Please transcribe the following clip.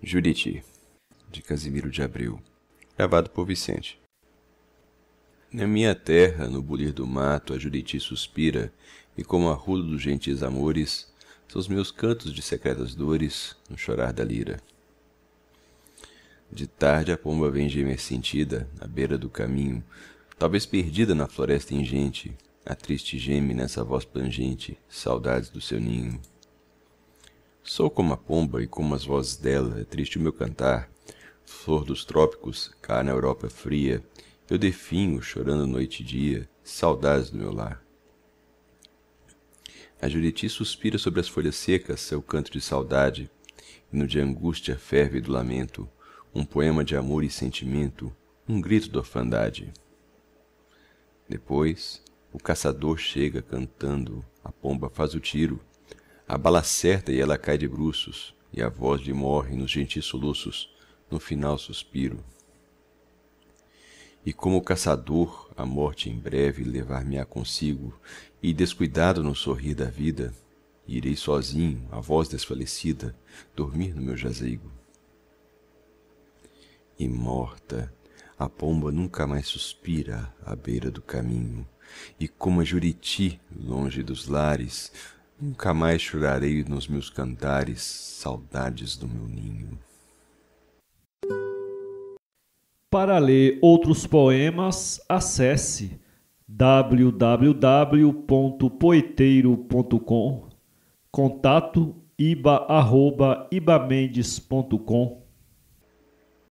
Juriti, de Casimiro de Abreu gravado por Vicente na minha terra no bulir do mato a juriti suspira e como arrulo dos gentis amores são os meus cantos de secretas dores no chorar da lira de tarde a pomba vem gemer sentida à beira do caminho talvez perdida na floresta ingente a triste geme nessa voz plangente saudades do seu ninho sou como a pomba e como as vozes dela é triste o meu cantar flor dos trópicos cá na europa fria eu definho chorando noite e dia saudades do meu lar a juriti suspira sobre as folhas secas seu canto de saudade no de angústia ferve do lamento um poema de amor e sentimento um grito da orfandade depois o caçador chega cantando a pomba faz o tiro a bala acerta e ela cai de bruços e a voz lhe morre nos gentis soluços no final suspiro e como o caçador a morte em breve levar me á consigo e descuidado no sorrir da vida irei sozinho a voz desfalecida dormir no meu jazigo e morta a pomba nunca mais suspira à beira do caminho e como a juriti longe dos lares nunca mais chorarei nos meus cantares saudades do meu ninho para ler outros poemas, acesse www.poeteiro.com, contato iba@ibamendes.com